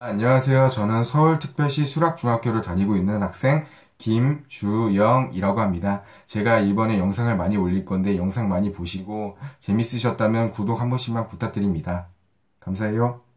안녕하세요. 저는 서울특별시 수락중학교를 다니고 있는 학생 김주영이라고 합니다. 제가 이번에 영상을 많이 올릴 건데 영상 많이 보시고 재밌으셨다면 구독 한 번씩만 부탁드립니다. 감사해요.